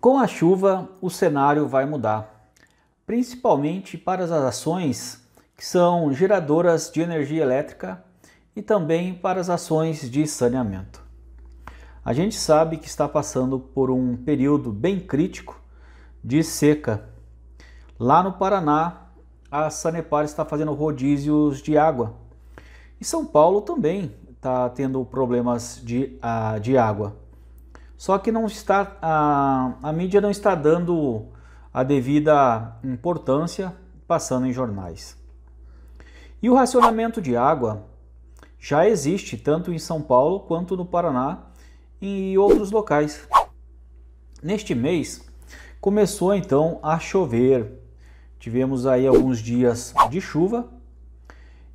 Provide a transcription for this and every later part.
Com a chuva, o cenário vai mudar, principalmente para as ações que são geradoras de energia elétrica e também para as ações de saneamento. A gente sabe que está passando por um período bem crítico de seca. Lá no Paraná, a Sanepar está fazendo rodízios de água. E São Paulo também está tendo problemas de, ah, de água. Só que não está a, a mídia não está dando a devida importância passando em jornais. E o racionamento de água já existe tanto em São Paulo quanto no Paraná e outros locais. Neste mês começou então a chover. Tivemos aí alguns dias de chuva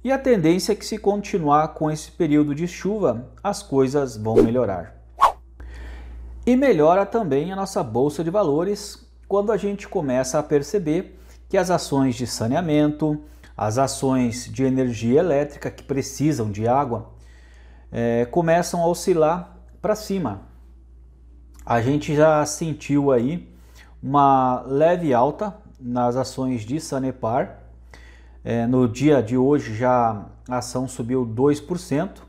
e a tendência é que se continuar com esse período de chuva, as coisas vão melhorar. E melhora também a nossa bolsa de valores quando a gente começa a perceber que as ações de saneamento, as ações de energia elétrica que precisam de água, é, começam a oscilar para cima. A gente já sentiu aí uma leve alta nas ações de Sanepar. É, no dia de hoje já a ação subiu 2%.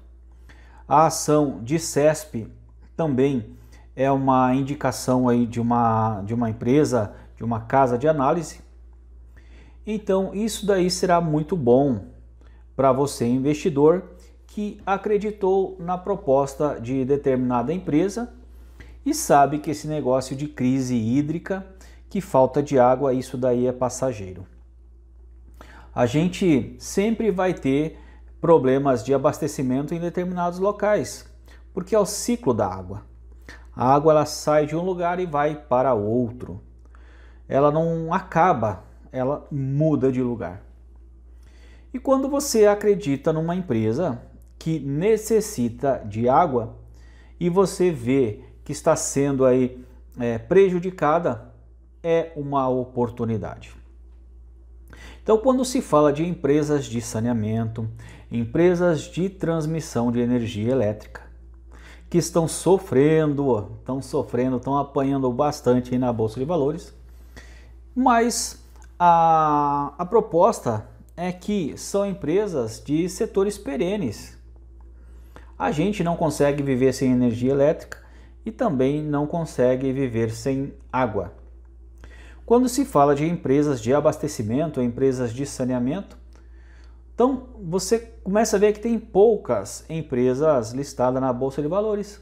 A ação de CESP também é uma indicação aí de uma, de uma empresa, de uma casa de análise. Então, isso daí será muito bom para você, investidor, que acreditou na proposta de determinada empresa e sabe que esse negócio de crise hídrica, que falta de água, isso daí é passageiro. A gente sempre vai ter problemas de abastecimento em determinados locais, porque é o ciclo da água. A água ela sai de um lugar e vai para outro. Ela não acaba, ela muda de lugar. E quando você acredita numa empresa que necessita de água e você vê que está sendo aí é, prejudicada, é uma oportunidade. Então, quando se fala de empresas de saneamento, empresas de transmissão de energia elétrica, que estão sofrendo, estão sofrendo, estão apanhando bastante aí na Bolsa de Valores. Mas a, a proposta é que são empresas de setores perenes. A gente não consegue viver sem energia elétrica e também não consegue viver sem água. Quando se fala de empresas de abastecimento, empresas de saneamento, então você começa a ver que tem poucas empresas listadas na Bolsa de Valores.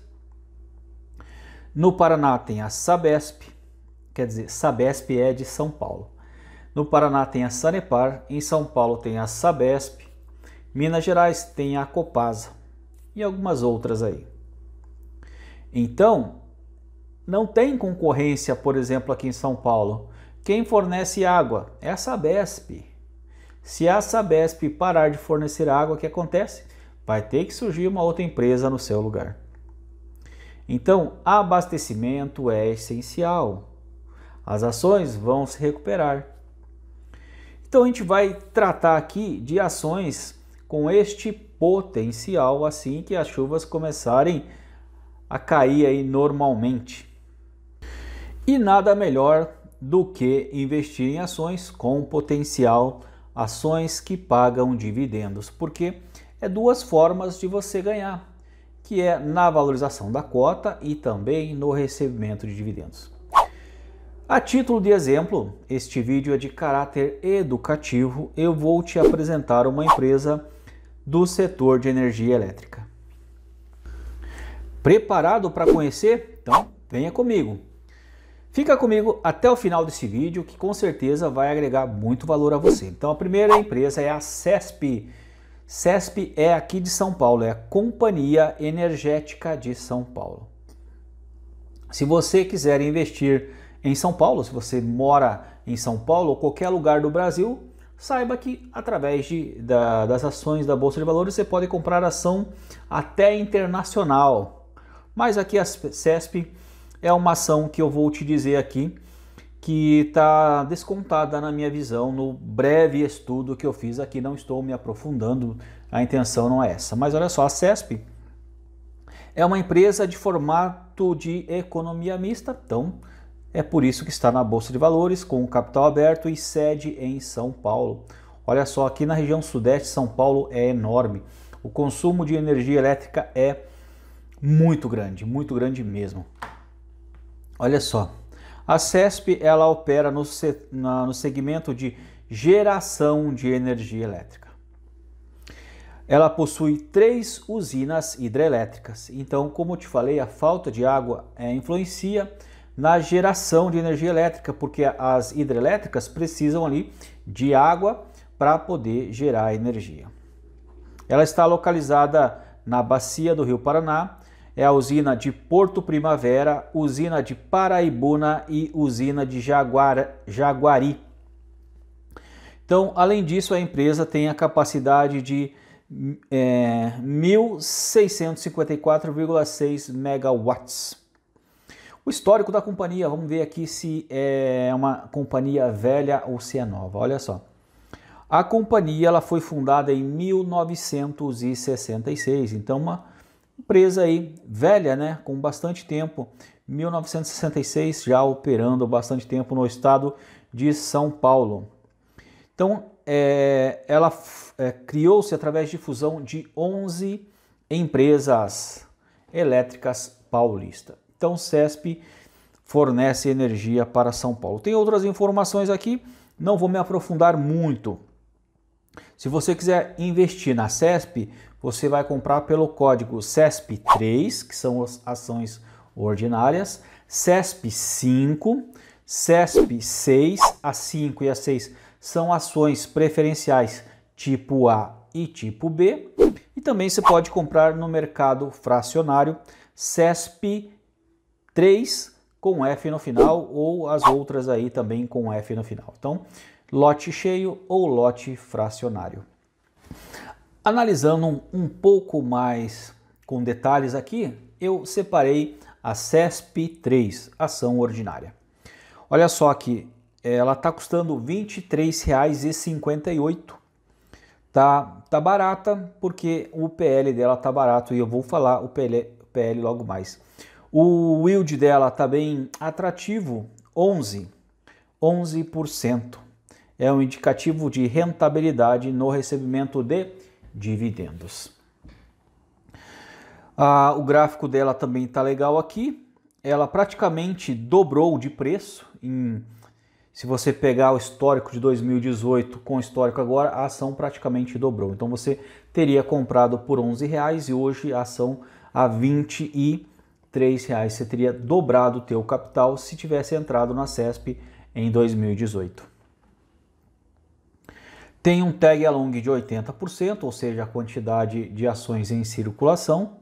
No Paraná tem a Sabesp, quer dizer, Sabesp é de São Paulo. No Paraná tem a Sanepar, em São Paulo tem a Sabesp, Minas Gerais tem a Copasa e algumas outras aí. Então, não tem concorrência, por exemplo, aqui em São Paulo. Quem fornece água é a Sabesp. Se a Sabesp parar de fornecer água, o que acontece? Vai ter que surgir uma outra empresa no seu lugar. Então, abastecimento é essencial. As ações vão se recuperar. Então, a gente vai tratar aqui de ações com este potencial assim que as chuvas começarem a cair aí normalmente. E nada melhor do que investir em ações com potencial ações que pagam dividendos, porque é duas formas de você ganhar, que é na valorização da cota e também no recebimento de dividendos. A título de exemplo, este vídeo é de caráter educativo, eu vou te apresentar uma empresa do setor de energia elétrica. Preparado para conhecer? Então, venha comigo. Fica comigo até o final desse vídeo que com certeza vai agregar muito valor a você. Então a primeira empresa é a CESP. CESP é aqui de São Paulo, é a Companhia Energética de São Paulo. Se você quiser investir em São Paulo, se você mora em São Paulo ou qualquer lugar do Brasil, saiba que através de, da, das ações da Bolsa de Valores você pode comprar ação até internacional. Mas aqui a CESP é uma ação que eu vou te dizer aqui que está descontada na minha visão no breve estudo que eu fiz aqui. Não estou me aprofundando, a intenção não é essa. Mas olha só, a CESP é uma empresa de formato de economia mista, então é por isso que está na Bolsa de Valores, com capital aberto e sede em São Paulo. Olha só, aqui na região sudeste, São Paulo é enorme. O consumo de energia elétrica é muito grande, muito grande mesmo. Olha só, a CESP ela opera no, no segmento de geração de energia elétrica. Ela possui três usinas hidrelétricas. Então, como eu te falei, a falta de água é, influencia na geração de energia elétrica, porque as hidrelétricas precisam ali de água para poder gerar energia. Ela está localizada na bacia do Rio Paraná, é a usina de Porto Primavera, usina de Paraibuna e usina de Jaguara, Jaguari. Então, além disso, a empresa tem a capacidade de é, 1.654,6 megawatts. O histórico da companhia, vamos ver aqui se é uma companhia velha ou se é nova. Olha só. A companhia ela foi fundada em 1966, então uma Empresa aí velha, né, com bastante tempo, 1966 já operando bastante tempo no estado de São Paulo. Então, é, ela é, criou-se através de fusão de 11 empresas elétricas paulistas. Então, CESP fornece energia para São Paulo. Tem outras informações aqui, não vou me aprofundar muito. Se você quiser investir na CESP, você vai comprar pelo código CESP3, que são as ações ordinárias, CESP5, CESP6, a 5 e a 6 são ações preferenciais tipo A e tipo B, e também você pode comprar no mercado fracionário CESP 3 com F no final ou as outras aí também com F no final. Então, lote cheio ou lote fracionário. Analisando um pouco mais com detalhes aqui, eu separei a CESP 3, ação ordinária. Olha só aqui, ela está custando R$ 23,58. Tá, tá barata porque o PL dela tá barato e eu vou falar o PL, PL logo mais. O yield dela tá bem atrativo, 11, 11% é um indicativo de rentabilidade no recebimento de dividendos. Ah, o gráfico dela também está legal aqui. Ela praticamente dobrou de preço. Em, se você pegar o histórico de 2018 com o histórico agora, a ação praticamente dobrou. Então você teria comprado por R$ reais e hoje a ação a R$ 23,00. Você teria dobrado o teu capital se tivesse entrado na CESP em 2018. Tem um tag along de 80%, ou seja, a quantidade de ações em circulação.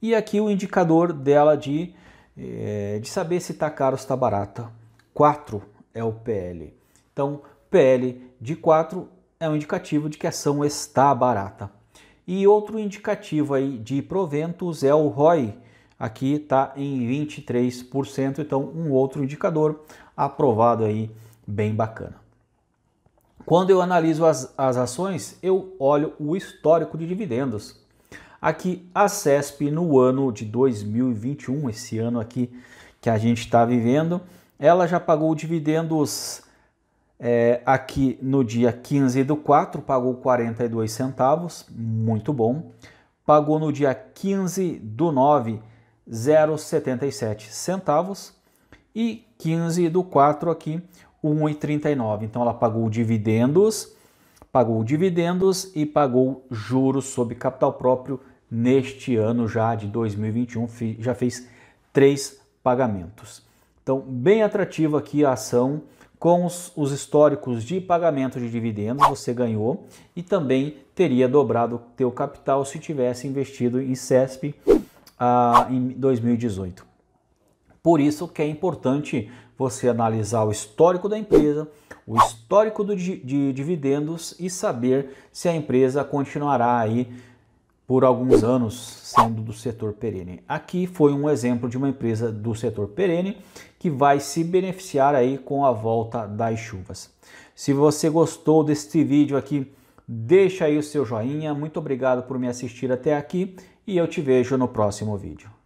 E aqui o indicador dela de, eh, de saber se está caro ou está barata. 4 é o PL. Então, PL de 4 é um indicativo de que a ação está barata. E outro indicativo aí de proventos é o ROI. Aqui está em 23%, então um outro indicador aprovado aí, bem bacana. Quando eu analiso as, as ações, eu olho o histórico de dividendos. Aqui, a CESP no ano de 2021, esse ano aqui que a gente está vivendo, ela já pagou dividendos é, aqui no dia 15 do 4, pagou 42 centavos, muito bom. Pagou no dia 15 do 9, 0,77 centavos. E 15 do 4 aqui, 1,39. Então ela pagou dividendos, pagou dividendos e pagou juros sobre capital próprio neste ano já de 2021, já fez três pagamentos. Então, bem atrativa aqui a ação com os, os, históricos de pagamento de dividendos você ganhou e também teria dobrado teu capital se tivesse investido em CESP ah, em 2018. Por isso que é importante você analisar o histórico da empresa, o histórico do, de dividendos e saber se a empresa continuará aí por alguns anos sendo do setor perene. Aqui foi um exemplo de uma empresa do setor perene que vai se beneficiar aí com a volta das chuvas. Se você gostou deste vídeo aqui, deixa aí o seu joinha. Muito obrigado por me assistir até aqui e eu te vejo no próximo vídeo.